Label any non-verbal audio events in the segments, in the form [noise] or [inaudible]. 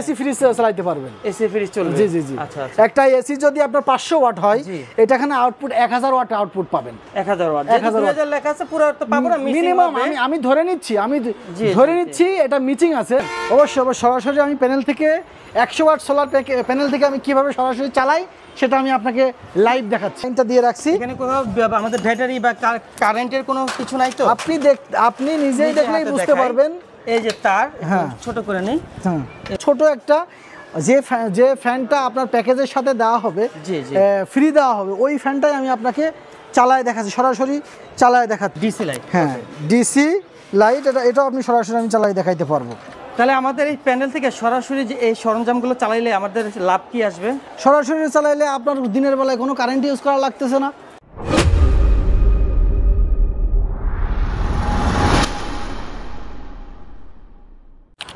AC fridge পারবেন AC fridge আচ্ছা, আচ্ছা। একটা এসি যদি আপনার ওয়াট হয় আউটপুট আউটপুট পাবেন লেখা আছে আমি ধরে নিচ্ছি আমি ধরে নিচ্ছি এটা মিচিং আছে অবশ্যই সরাসরি আমি প্যানেল থেকে একশো ওয়াট সোলার প্যানেল থেকে আমি কিভাবে সরাসরি চালাই সেটা আমি আপনাকে লাইভ দেখাচ্ছি এটা দিয়ে রাখছি এখানে কোথাও আমাদের ব্যাটারি বা কারেন্টের কোনো কিছু নাই তো আপনি দেখ আপনি নিজেই দেখলেই বুঝতে পারবেন এই যে তার হ্যাঁ ছোট করে নেই হ্যাঁ ছোট একটা যে যে ফ্যানটা আপনার প্যাকেজের সাথে দেওয়া হবে ফ্রি দেওয়া হবে ওই ফ্যানটাই আমি আপনাকে চালায় দেখাচ্ছি সরাসরি চালায় দেখা ডিসি লাইট হ্যাঁ ডিসি লাইট এটা এটাও আপনি সরাসরি আমি চালাই দেখাইতে পারবো তাহলে আমাদের এই প্যানেল থেকে সরাসরি যে এই সরঞ্জামগুলো চালাইলে আমাদের লাভ কি আসবে সরাসরি চালাইলে আপনার দিনের বেলায় কোনো কারেন্ট ইউজ করা লাগতেছে না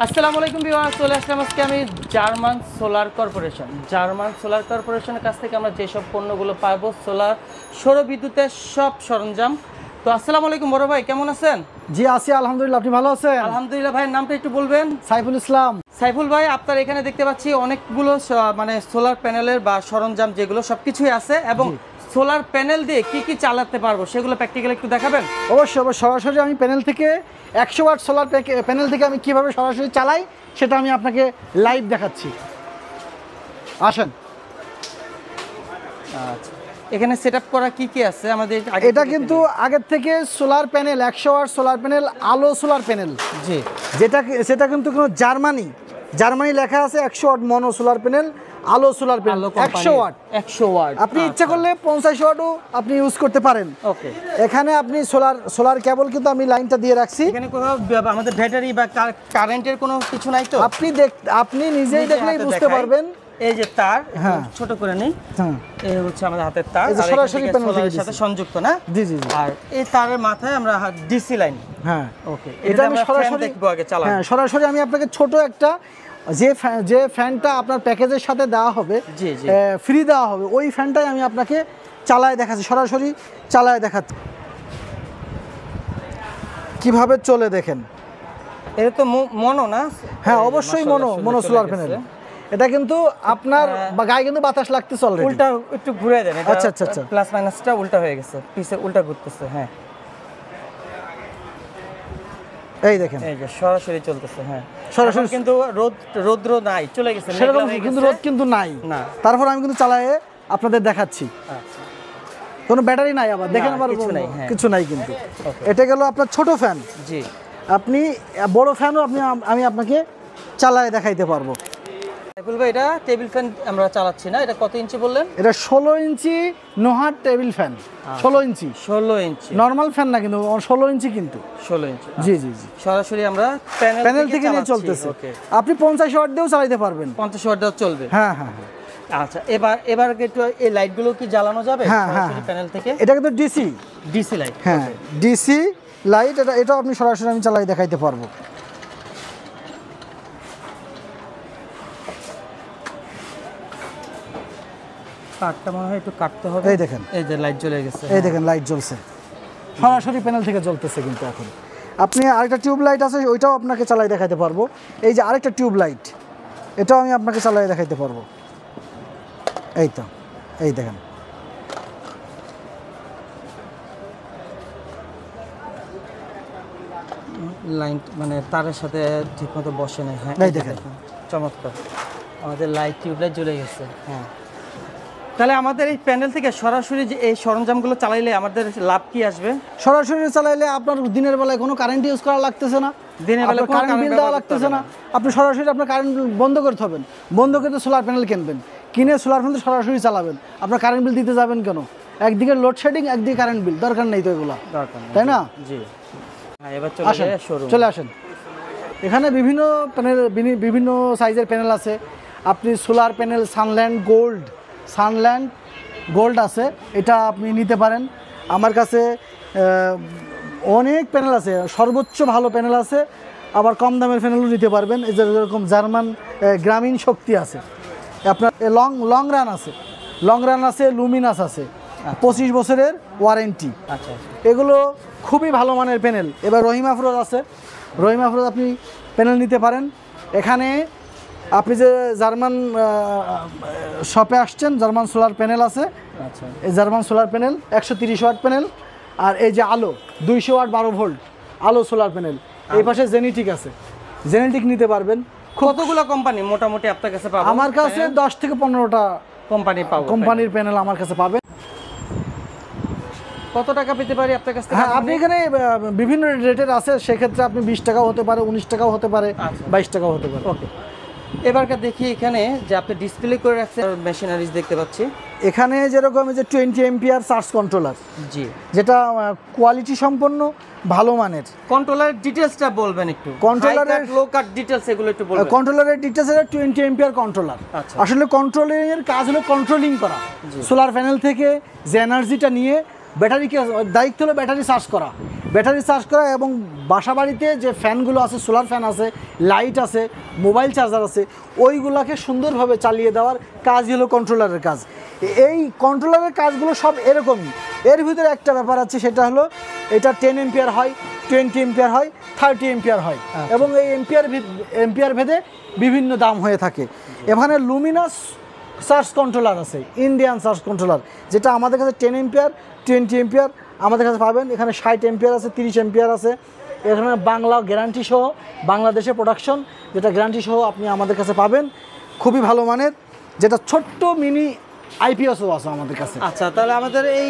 আসসালামু আলাইকুম বিভাগ চলে আসলাম আজকে আমি German solar corporation German solar কর্পোরেশনের কাছ থেকে আমরা যেসব পণ্যগুলো পাব সোলার সৌরবিদ্যুতের সব সরঞ্জাম তো আসসালামু আলাইকুম বড় ভাই কেমন আছেন জি আছি আলহামদুলিল্লাহ আপনি ভালো আছেন আলহামদুলিল্লাহ ভাইয়ের নামটা একটু বলবেন সাইফুল ইসলাম সাইফুল ভাই আপনার এখানে দেখতে পাচ্ছি অনেকগুলো মানে সোলার প্যানেলের বা সরঞ্জাম যেগুলো সব কিছুই আছে এবং সোলার প্যানেল দিয়ে কি কি চালাতে পারবো সেগুলো প্র্যাকটিক্যালি একটু দেখাবেন অবশ্যই অবশ্যই সরাসরি আমি প্যানেল থেকে একশো ওয়াট সোলার প্যানেল থেকে আমি কিভাবে সরাসরি চালাই সেটা আমি আপনাকে লাইভ দেখাচ্ছি আসেন আচ্ছা এখানে সেট করা কি কি আছে আমাদের এটা কিন্তু আগের থেকে সোলার প্যানেল একশো ওয়াট সোলার প্যানেল আলো সোলার প্যানেল যে যেটা সেটা কিন্তু কোনো জার্মানি জার্মানি লেখা আছে একশো ওয়াট মনো সোলার প্যানেল আলো সোলার প্যানেল 100 ওয়াট 100 ওয়াট আপনি ইচ্ছা করলে 50 ওয়াটও আপনি ইউজ করতে পারেন ওকে এখানে আপনি সোলার সোলার কেবল কিন্তু আমি লাইনটা দিয়ে রাখছি এখানে কোথাও আমাদের ব্যাটারি বা কারেন্টের কোনো কিছু নাই তো আপনি দেখ আপনি নিজেই দেখলেই বুঝতে পারবেন এই যে তার হ্যাঁ, হ্যাঁ। ছোট করে নেই হ্যাঁ। এই হচ্ছে আমাদের হাতের তার সরাসরি প্যানেলের সাথে সংযুক্ত না জি জি আর এই তারের মাথায় আমরা ডিসি লাইন হ্যাঁ ওকে এটা আমি সরাসরি দেখবো আগে চালাবো হ্যাঁ সরাসরি আমি আপনাকে ছোট একটা যে যে ফ্যানটা আপনার প্যাকেজের সাথে দেওয়া হবে ফ্রি দেওয়া হবে ওই ফ্যানটাই আমি আপনাকে চালায় দেখাচ্ছি সরাসরি চালায় দেখাচ্ছি কিভাবে চলে দেখেন এটা তো মনো না হ্যাঁ অবশ্যই মনো মনো সোলার প্যানেল এটা কিন্তু আপনার হ্যাঁ। গায়ে কিন্তু বাতাস লাগতে চলে উল্টা একটু ঘুরে দেন আচ্ছা আচ্ছা আচ্ছা প্লাস মাইনাসটা উল্টা হয়ে গেছে পিছে উল্টা ঘুরতেছে হ্যাঁ এই দেখেন এই যে সরাসরি চলতেছে হ্যাঁ সরাসরি কিন্তু রোদ রোদ্র নাই চলে গেছে সেরকম কিন্তু রোদ কিন্তু নাই না তারপর আমি কিন্তু চালায়ে আপনাদের দেখাচ্ছি আচ্ছা। কোনো ব্যাটারি নাই আবার দেখেন আবার কিছু নাই হ্যাঁ। কিছু নাই কিন্তু এটা গেল আপনার ছোট ফ্যান জি আপনি বড় ফ্যানও আপনি আমি আপনাকে চালায় দেখাইতে পারবো এটা টেবিল ফ্যান আমরা চালাচ্ছি না এটা কত ইঞ্চি এটা ষোলো ইঞ্চি টেবিল ফ্যান আচ্ছা। ষোলো ইঞ্চি ষোলো ইঞ্চি নর্মাল ফ্যান না কিন্তু ষোলো ইঞ্চি কিন্তু ষোলো ইঞ্চি জি জি জি আচ্ছা। সরাসরি আমরা প্যানেল থেকে আপনি পঞ্চাশ চালাইতে দিয়েও পারবেন পঞ্চাশ চলবে হ্যাঁ হ্যাঁ হ্যাঁ আচ্ছা এবার এবার এই লাইটগুলো কি জ্বালানো যাবে হ্যাঁ হ্যাঁ, হ্যাঁ। ডিসি ডিসি লাইট হ্যাঁ ডিসি লাইট এটা এটা আপনি সরাসরি আমি চালাই দেখাইতে পারবো তারটা মনে হয় একটু কাটতে হবে এই দেখেন এই যে লাইট জ্বলে গেছে এই দেখেন লাইট জ্বলছে সরাসরি প্যানেল থেকে জ্বলতেছে কিন্তু এখন আপনি আরেকটা টিউব লাইট আছে ওইটাও আপনাকে চালাই দেখাতে পারবো এই যে আরেকটা টিউব লাইট এটাও আমি আপনাকে চালাই দেখাতে পারবো এই তো এই দেখেন লাইন মানে তারের সাথে ঠিকমতো বসে না হ্যাঁ এই দেখেন চমৎকার আমাদের লাইট টিউব লাইট জ্বলে গেছে হ্যাঁ তাহলে আমাদের এই প্যানেল থেকে সরাসরি যে এই সরঞ্জামগুলো চালাইলে আমাদের লাভ কি আসবে সরাসরি চালাইলে আপনার দিনের বেলায় কোনো কারেন্ট ইউজ করা লাগতেছে না দিনের বেলা কারেন্ট বিল দেওয়া লাগতেছে না আপনি সরাসরি আপনার কারেন্ট বন্ধ করতে হবেন বন্ধ করতে সোলার প্যানেল কিনবেন কিনে সোলার প্যানেল সরাসরি চালাবেন আপনার কারেন্ট বিল দিতে যাবেন কেন একদিকে লোডশেডিং একদিকে কারেন্ট বিল দরকার নেই তো এগুলো তাই না জি হ্যাঁ, আসেন চলে আসেন এখানে বিভিন্ন প্যানেল বিভিন্ন সাইজের প্যানেল আছে আপনি solar panel Sunland Gold Sunland Gold আছে এটা আপনি নিতে পারেন আমার কাছে অনেক প্যানেল আছে সর্বোচ্চ ভালো প্যানেল আছে আবার কম দামের প্যানেলও নিতে পারবেন এই যেরকম জার্মান গ্রামীণ শক্তি আছে আপনার লং লং রান আছে লং রান আছে লুমিনাস আছে পঁচিশ বছরের ওয়ারেন্টি আচ্ছা, আচ্ছা এগুলো খুবই ভালো মানের প্যানেল এবার রহিম আফরোজ আছে রহিম আফরোজ আপনি প্যানেল নিতে পারেন এখানে আপনি যে জার্মান শপে আসছেন জার্মান সোলার প্যানেল আছে আচ্ছা। এই জার্মান সোলার প্যানেল একশো তিরিশ ওয়াট প্যানেল আর এই যে আলো দুইশো ওয়াট বারো ভোল্ট আলো সোলার প্যানেল এই পাশে জেনেটিক আছে জেনেটিক নিতে পারবেন কতগুলো কোম্পানি মোটামুটি আপনার কাছে আমার কাছে হ্যাঁ। দশ থেকে পনেরোটা কোম্পানি পাবো কোম্পানির প্যানেল আমার কাছে পাবেন কত টাকা পেতে পারি আপনার কাছ থেকে হ্যাঁ, আপনি এখানে বিভিন্ন রেটের আছে সেক্ষেত্রে আপনি বিশ টাকাও হতে পারে উনিশ টাকাও হতে পারে আচ্ছা। বাইশ টাকাও হতে পারে ওকে এবারকার দেখি এখানে যে আপনি ডিসপ্লে করে রাখছেন মেশিনারিজ দেখতে পাচ্ছি এখানে যেরকম যে টোয়েন্টি এমপিআর চার্জ কন্ট্রোলার জি যেটা কোয়ালিটি সম্পন্ন ভালো মানের কন্ট্রোলার ডিটেলসটা বলবেন একটু কন্ট্রোলারের লো কাট ডিটেলস এগুলো একটু বলবেন কন্ট্রোলারের ডিটেলস এটা 20 এমপিআর কন্ট্রোলার আসলে এর কাজ হলো কন্ট্রোলিং করা সোলার প্যানেল থেকে যে এনার্জিটা নিয়ে ব্যাটারি দায়িত্ব হলো ব্যাটারি চার্জ করা ব্যাটারি চার্জ করা এবং বাসা বাড়িতে যে ফ্যানগুলো আছে সোলার ফ্যান আছে লাইট আছে মোবাইল চার্জার আছে ওইগুলোকে সুন্দরভাবে চালিয়ে দেওয়ার কাজ হলো কন্ট্রোলারের কাজ এই কন্ট্রোলারের কাজগুলো সব এরকমই এর ভিতরে একটা ব্যাপার আছে সেটা হলো এটা টেন এম্পিয়ার হয় টোয়েন্টি এম্পিয়ার হয় থার্টি এম্পিয়ার হয় আচ্ছা। এবং এই এম্পিয়ার এম্পিয়ার ভেদে বিভিন্ন দাম হয়ে থাকে এখানে লুমিনাস চার্জ কন্ট্রোলার আছে ইন্ডিয়ান চার্জ কন্ট্রোলার যেটা আমাদের কাছে টেন এম্পিয়ার টোয়েন্টি এম্পিয়ার আমাদের কাছে পাবেন এখানে ষাট এম্পিয়ার আছে তিরিশ এম্পিয়ার আছে এখানে বাংলা গ্যারান্টি সহ বাংলাদেশে প্রোডাকশন যেটা গ্যারান্টি সহ আপনি আমাদের কাছে পাবেন খুবই ভালো মানের যেটা ছোট্ট মিনি আইপিএসও আছে আমাদের কাছে আচ্ছা তাহলে আমাদের এই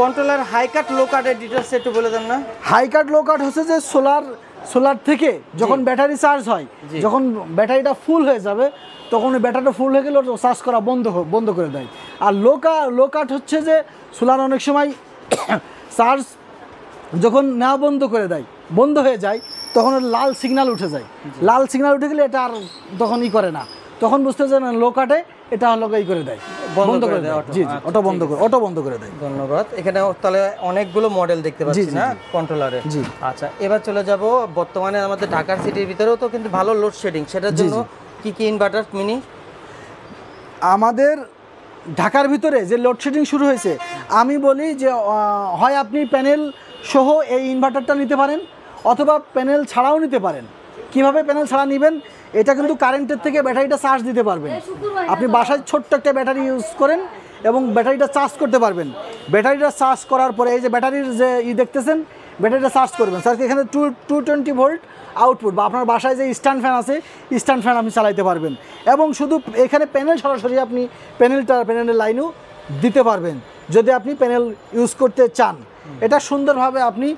কন্ট্রোলার হাই লোকাটের লো ডিটেলস একটু বলে দেন না হাই লোকাট লো হচ্ছে যে সোলার সোলার থেকে যখন ব্যাটারি চার্জ হয় যখন ব্যাটারিটা ফুল হয়ে যাবে তখন ওই ব্যাটারিটা ফুল হয়ে গেলে চার্জ করা বন্ধ বন্ধ করে দেয় আর লো কা লো কাট হচ্ছে যে সোলার অনেক সময় [coughs] চার্জ যখন না বন্ধ করে দেয় বন্ধ হয়ে যায় তখন লাল সিগনাল উঠে যায় লাল সিগনাল উঠে গেলে এটা আর তখন ই করে না তখন বুঝতে যে লো কাটে এটা হলো ই করে দেয় বন্ধ করে দেয় জি আচ্ছা, অটো বন্ধ করে অটো বন্ধ করে দেয় ধন্যবাদ এখানে তাহলে অনেকগুলো মডেল দেখতে পাচ্ছি না কন্ট্রোলারে জি আচ্ছা এবার চলে যাব বর্তমানে আমাদের ঢাকার সিটির ভিতরেও তো কিন্তু ভালো লোড শেডিং সেটার জন্য কি কি ইনভার্টার মিনি আমাদের ঢাকার ভিতরে যে লোডশেডিং শুরু হয়েছে আমি বলি যে হয় আপনি প্যানেল সহ এই ইনভার্টারটা নিতে পারেন অথবা প্যানেল ছাড়াও নিতে পারেন কিভাবে প্যানেল ছাড়া নেবেন এটা কিন্তু কারেন্টের থেকে ব্যাটারিটা চার্জ দিতে পারবেন আপনি বাসায় ছোট্ট একটা ব্যাটারি ইউজ করেন এবং ব্যাটারিটা চার্জ করতে পারবেন ব্যাটারিটা চার্জ করার পরে এই যে ব্যাটারির যে ই দেখতেছেন ব্যাটারিটা চার্জ করবেন স্যার এখানে two two twenty volt output বা আপনার বাসায় যে স্ট্যান্ড ফ্যান আছে স্ট্যান্ড ফ্যান আপনি চালাইতে পারবেন এবং শুধু এখানে প্যানেল সরাসরি আপনি প্যানেলটা প্যানেলের লাইনও দিতে পারবেন যদি আপনি প্যানেল ইউজ করতে চান এটা সুন্দরভাবে আপনি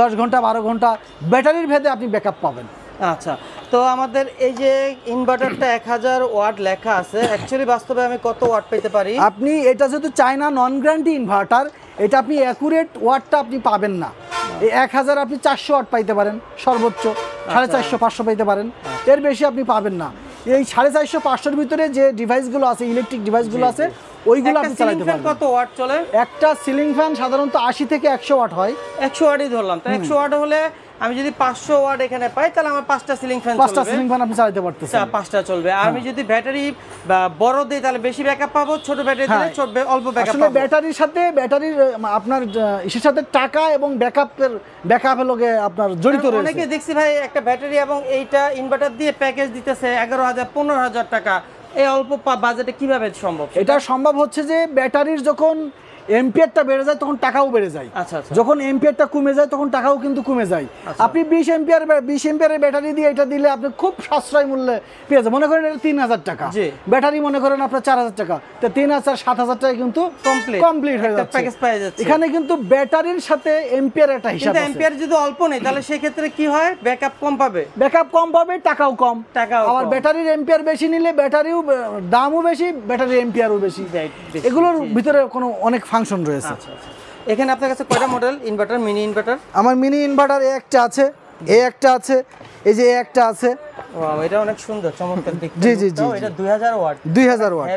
দশ ঘন্টা বারো ঘন্টা ব্যাটারির ভেদে আপনি ব্যাকআপ পাবেন আচ্ছা তো আমাদের এই যে ইনভার্টারটা এক হাজার ওয়াট লেখা আছে অ্যাকচুয়ালি বাস্তবে আমি কত ওয়াট পেতে পারি আপনি এটা যেহেতু চায়না নন গ্যারান্টি ইনভার্টার এটা আপনি অ্যাকুরেট ওয়াটটা আপনি পাবেন না এক হাজার আপনি চারশো ওয়াট পাইতে পারেন সর্বোচ্চ আচ্ছা। সাড়ে চারশো পাঁচশো পাইতে পারেন এর বেশি আপনি পাবেন না এই সাড়ে চারশো পাঁচশোর ভিতরে যে ডিভাইসগুলো আছে ইলেকট্রিক ডিভাইসগুলো আছে ওইগুলো আপনি চালাতে পারেন কত ওয়াট চলে একটা সিলিং ফ্যান সাধারণত আশি থেকে একশো ওয়াট হয় একশো ওয়াটই ধরলাম তো একশো ওয়াট হলে আমি যদি 500 ওয়াট এখানে পাই তাহলে আমার পাঁচটা সিলিং ফ্যান পাঁচটা সিলিং ফ্যান আপনি চালাতে পারতেছেন স্যার আচ্ছা, পাঁচটা চলবে আর আমি হ্যাঁ। যদি ব্যাটারি বড় দেই তাহলে বেশি ব্যাকআপ পাবো ছোট ব্যাটারি দিলে হ্যাঁ। অল্প ব্যাকআপ পাবো ব্যাটারির সাথে ব্যাটারির আপনার এর সাথে টাকা এবং ব্যাকআপের ব্যাকআপের লগে আপনার জড়িত রয়েছে অনেকে দেখছি ভাই একটা ব্যাটারি এবং এইটা ইনভার্টার দিয়ে প্যাকেজ দিতেছে 11000 15000 টাকা এই অল্প বাজেটে কিভাবে সম্ভব এটা সম্ভব হচ্ছে যে ব্যাটারির যখন এমপিআরটা বেড়ে যায় তখন টাকাও বেড়ে যায় আচ্ছা, আচ্ছা। যখন এমপিআরটা কমে যায় তখন টাকাও কিন্তু কমে যায় আচ্ছা। আপনি বিশ এমপিআর বিশ এমপিআর ব্যাটারি দিয়ে এটা দিলে আপনি খুব সাশ্রয় মূল্যে পেয়ে যাবেন মনে করেন এটা তিন হাজার টাকা ব্যাটারি মনে করেন আপনার চার হাজার টাকা তো তিন হাজার সাত হাজার টাকা কিন্তু কমপ্লিট হয়ে যাচ্ছে এখানে কিন্তু ব্যাটারির সাথে এমপিআর একটা হিসাব এমপিআর যদি অল্প নেই তাহলে সেক্ষেত্রে কি হয় ব্যাকআপ কম পাবে ব্যাকআপ কম পাবে টাকাও কম টাকা আবার ব্যাটারির এমপিআর বেশি নিলে ব্যাটারিও দামও বেশি ব্যাটারির এমপিআরও বেশি এগুলোর ভিতরে কোনো অনেক ফাংশন রয়েছে আচ্ছা, আচ্ছা। এখানে আপনার কাছে কয়টা মডেল ইনভার্টার মিনি ইনভার্টার আমার মিনি ইনভার্টার এ একটা আছে এ একটা আছে এই যে একটা আছে এটা অনেক সুন্দর চমৎকার জি জি জি এটা দুই হাজার ওয়াট দুই হাজার ওয়াট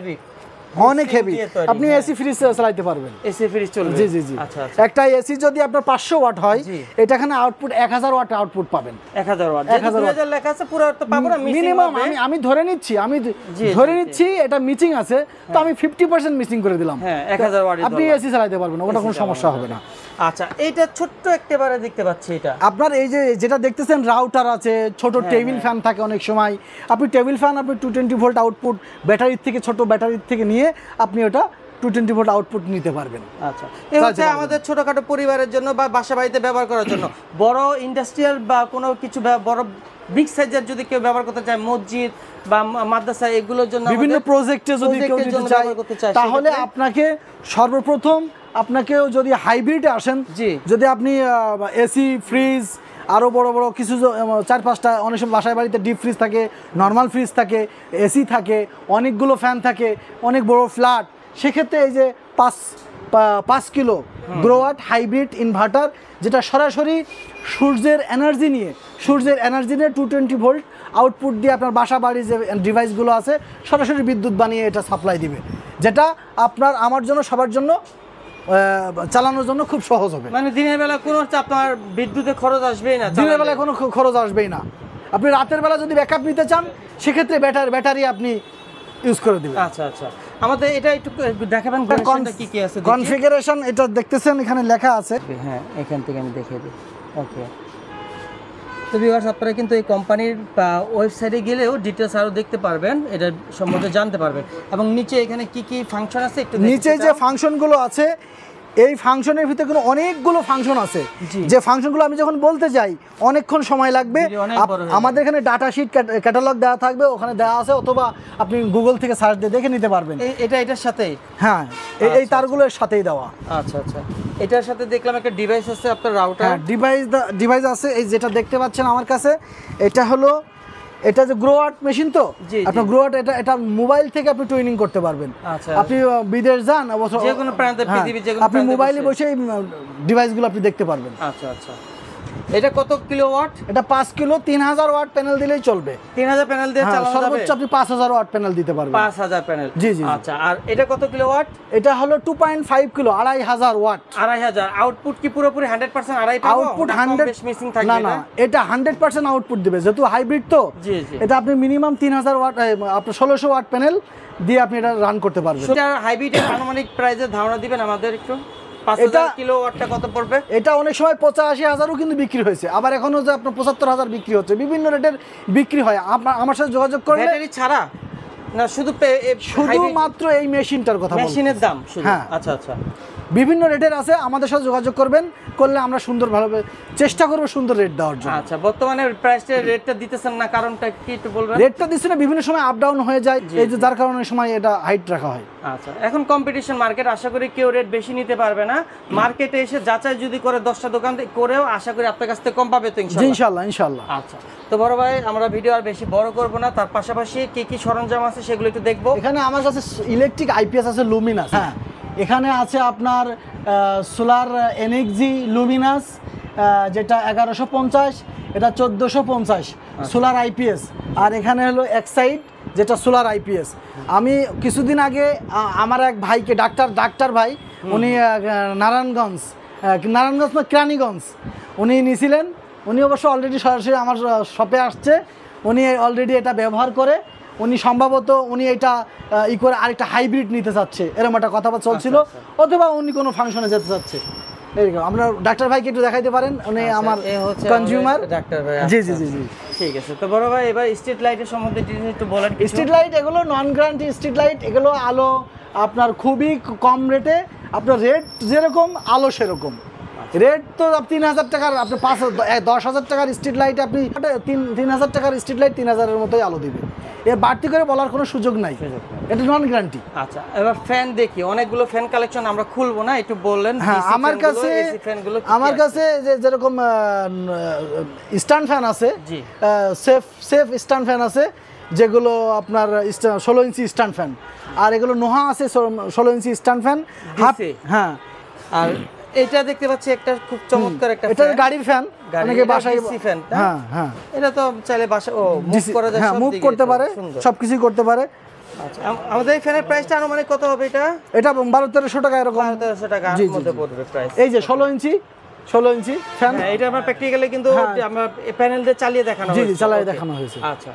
অনেক হেভি আপনি এসি ফ্রিজ চালাতে পারবেন এসি ফ্রিজ চলবে জি জি জি আচ্ছা, আচ্ছা। একটা এসি যদি আপনার 500 ওয়াট হয় এটাখানে আউটপুট 1000 ওয়াট আউটপুট পাবেন 1000 ওয়াট 1000 ওয়াট লেখা আছে পুরো তো পাবো না মিনিমাম আমি আমি ধরে নিচ্ছি আমি ধরে নিচ্ছি এটা মিচিং আছে তো হ্যাঁ। আমি 50% মিচিং করে দিলাম হ্যাঁ 1000 ওয়াট আপনি এসি চালাতে পারবেন ওটা কোনো সমস্যা হবে না আচ্ছা এটা ছোট্ট একবারে দেখতে পাচ্ছি এটা আপনার এই যে যেটা দেখতেছেন রাউটার আছে ছোট টেবিল ফ্যান হ্যাঁ। থাকে অনেক সময় আপনি টেবিল ফ্যান আপনি 220 ভোল্ট আউটপুট ব্যাটারির থেকে ছোট ব্যাটারির থেকে নিয়ে দিয়ে আপনি ওটা টু টোয়েন্টি ভোল্ট আউটপুট নিতে পারবেন আচ্ছা এই হচ্ছে আমাদের ছোটোখাটো পরিবারের জন্য বা বাসা বাড়িতে ব্যবহার করার জন্য বড় ইন্ডাস্ট্রিয়াল বা কোনো কিছু বড় বিগ সাইজের যদি কেউ ব্যবহার করতে চায় মসজিদ বা মাদ্রাসা এগুলোর জন্য বিভিন্ন প্রজেক্টে যদি কেউ করতে চায় তাহলে আপনাকে সর্বপ্রথম আপনাকেও যদি হাইব্রিডে আসেন যদি আপনি এসি ফ্রিজ আরও বড় বড় কিছু চার পাঁচটা অনেক সময় বাসায় বাড়িতে ডিপ ফ্রিজ থাকে নর্মাল ফ্রিজ থাকে এসি থাকে অনেকগুলো ফ্যান থাকে অনেক বড় ফ্ল্যাট সেক্ষেত্রে এই যে পাঁচ পাঁচ কিলো গ্রোয়াট হাইব্রিড ইনভার্টার যেটা সরাসরি সূর্যের এনার্জি নিয়ে সূর্যের এনার্জি নিয়ে টু টোয়েন্টি ভোল্ট আউটপুট দিয়ে আপনার বাসা বাড়ির যে ডিভাইসগুলো আছে সরাসরি বিদ্যুৎ বানিয়ে এটা সাপ্লাই দিবে যেটা আপনার আমার জন্য সবার জন্য চালানোর জন্য খুব সহজ হবে মানে দিনের বেলা কোনো আপনার বিদ্যুতের খরচ আসবেই না দিনের বেলায় কোনো খরচ আসবেই না আপনি রাতের বেলা যদি ব্যাকআপ নিতে চান সেক্ষেত্রে ব্যাটার ব্যাটারি আপনি ইউজ করে দেবেন আচ্ছা আচ্ছা আমাদের এটা একটু দেখাবেন কি কি আছে কনফিগারেশন এটা দেখতেছেন এখানে লেখা আছে হ্যাঁ এখান থেকে আমি দেখিয়ে দিই ওকে তো ভিউয়ার্স আপনারা কিন্তু এই কোম্পানির ওয়েবসাইটে গেলেও ডিটেলস আরও দেখতে পারবেন এটা সম্বন্ধে জানতে পারবেন এবং নিচে এখানে কি কি ফাংশন আছে একটু নিচে যে ফাংশনগুলো আছে এই ফাংশনের ভিতরে কিন্তু অনেকগুলো ফাংশন আছে যে ফাংশনগুলো আমি যখন বলতে যাই অনেকক্ষণ সময় লাগবে আমাদের এখানে ডাটা শিট ক্যাটালগ দেওয়া থাকবে ওখানে দেওয়া আছে অথবা আপনি গুগল থেকে সার্চ দিয়ে দেখে নিতে পারবেন এটা এটার সাথে হ্যাঁ এই আচ্ছা, আচ্ছা। তারগুলোর সাথেই দেওয়া আচ্ছা আচ্ছা এটার সাথে দেখলাম একটা ডিভাইস আছে আপনার রাউটার ডিভাইস ডিভাইস আছে এই যেটা দেখতে পাচ্ছেন আমার কাছে এটা হলো এটা যে গ্রো আর্ট মেশিন তো আপনার গ্রো আর্ট এটা এটা মোবাইল থেকে আপনি টুইনিং করতে পারবেন আচ্ছা। আপনি বিদেশ যান অবশ্য হ্যাঁ, আপনি মোবাইলে বসে ডিভাইসগুলো আপনি দেখতে পারবেন আচ্ছা আচ্ছা এটা কত কিলো ওয়াট এটা পাঁচ কিলো হাজার ওয়াট প্যানেল দিলেই চলবে 3000 প্যানেল দিয়ে হ্যাঁ, সর্বোচ্চ আপনি ওয়াট প্যানেল দিতে পারবেন প্যানেল জি জি আচ্ছা আর এটা কত কিলো ওয়াট এটা হলো কিলো ওয়াট আউটপুট কি পুরোপুরি 100% আড়াই আউটপুট মিসিং না না এটা পার্সেন্ট আউটপুট দিবে যেহেতু হাইব্রিড তো জি জি এটা আপনি মিনিমাম হাজার ওয়াট আপনার ওয়াট প্যানেল দিয়ে আপনি এটা রান করতে পারবেন হাইব্রিডের আনুমানিক প্রাইসের ধারণা দিবেন আমাদের একটু এটা অনেক সময় পঁচাশি হাজারও কিন্তু বিক্রি হয়েছে আবার এখনো যে আপনার পঁচাত্তর হাজার বিক্রি হচ্ছে বিভিন্ন রেটের বিক্রি হয় আপনার আমার সাথে যোগাযোগ করলে ছাড়া না শুধু শুধুমাত্র এই মেশিনটার কথা মেশিনের দাম হ্যাঁ আচ্ছা আচ্ছা বিভিন্ন রেটের আছে আমাদের সাথে যোগাযোগ করবেন করলে আমরা সুন্দর ভালোভাবে চেষ্টা করবো সুন্দর রেট দেওয়ার জন্য আচ্ছা বর্তমানে প্রাইসটা রেটটা দিতেছেন না কারণটা কি একটু বলবেন রেটটা দিচ্ছে না বিভিন্ন সময় আপ ডাউন হয়ে যায় এই যে যার কারণে সময় এটা হাইট রাখা হয় আচ্ছা এখন কম্পিটিশন মার্কেট আশা করি কেউ রেট বেশি নিতে পারবে না মার্কেটে এসে যাচাই যদি করে দশটা দোকান করেও আশা করি আপনার কাছ থেকে কম পাবে তো ইনশাল্লাহ ইনশাল্লাহ আচ্ছা তো বড় ভাই আমরা ভিডিও আর বেশি বড় করব না তার পাশাপাশি কি কি সরঞ্জাম আছে সেগুলো একটু দেখবো এখানে আমার কাছে ইলেকট্রিক আইপিএস আছে লুমিনাস হ্যাঁ এখানে আছে আপনার সোলার এনএক্সি লুমিনাস যেটা এগারোশো পঞ্চাশ এটা চোদ্দোশো পঞ্চাশ আচ্ছা। সোলার আইপিএস আর এখানে হলো এক্সাইড যেটা সোলার আইপিএস আমি কিছুদিন আগে আমার এক ভাইকে ডাক্তার ডাক্তার ভাই উনি নারায়ণগঞ্জ নারায়ণগঞ্জ না ক্রানীগঞ্জ উনি নিয়েছিলেন উনি অবশ্য অলরেডি সরাসরি আমার শপে আসছে উনি অলরেডি এটা ব্যবহার করে উনি সম্ভবত উনি এটা ই করে আরেকটা হাইব্রিড নিতে চাচ্ছে এরম একটা কথাবার্তা আচ্ছা, চলছিল আচ্ছা, আচ্ছা। অথবা উনি কোনো ফাংশনে যেতে চাচ্ছে আমরা ডাক্তার ভাইকে একটু দেখাইতে পারেন উনি আমার কনজিউমার ডাক্তার ভাই জি জি জি জি ঠিক আছে তো বড় ভাই এবার স্ট্রিট লাইটের সম্বন্ধে একটু বলেন স্ট্রিট লাইট এগুলো নন গ্রান্টি স্ট্রিট লাইট এগুলো আলো আপনার খুবই কম রেটে আপনার রেট যেরকম আলো সেরকম রেট তো তিন হাজার টাকার আপনি পাঁচ দশ হাজার টাকার স্ট্রিট লাইট আপনি তিন তিন হাজার টাকার স্ট্রিট লাইট তিন হাজারের মতোই আলো দেবে এর বাড়তি করে বলার কোনো সুযোগ নাই এটা নন গ্যারান্টি আচ্ছা এবার ফ্যান দেখি অনেকগুলো ফ্যান কালেকশন আমরা খুলবো না একটু বললেন হ্যাঁ আমার কাছে আমার কাছে যে যেরকম স্ট্যান্ড ফ্যান আছে সেফ সেফ স্ট্যান্ড ফ্যান আছে যেগুলো আপনার ষোলো ইঞ্চি স্ট্যান্ড ফ্যান আর এগুলো নোহা আছে ষোলো ইঞ্চি স্ট্যান্ড ফ্যান হাফে হ্যাঁ আর এটা দেখতে পাচ্ছি একটা খুব চমৎকার একটা এটা গাড়ির ফ্যান অনেকে বাসায় ডিসি ফ্যান হ্যাঁ হ্যাঁ এটা তো চাইলে বাসা ও মুভ করা যায় হ্যাঁ মুভ করতে পারে সবকিছু করতে পারে আচ্ছা আমাদের এই ফ্যানের প্রাইসটা আনুমানিক কত হবে এটা এটা 12 1300 টাকা এরকম 12 1300 টাকা মধ্যে পড়বে প্রাইস এই যে 16 ইঞ্চি 16 ইঞ্চি ফ্যান হ্যাঁ, এটা আমরা প্র্যাকটিক্যালি কিন্তু আমরা প্যানেল দিয়ে চালিয়ে দেখানো হয়েছে জি চালিয়ে দেখানো হয়েছে আচ্ছা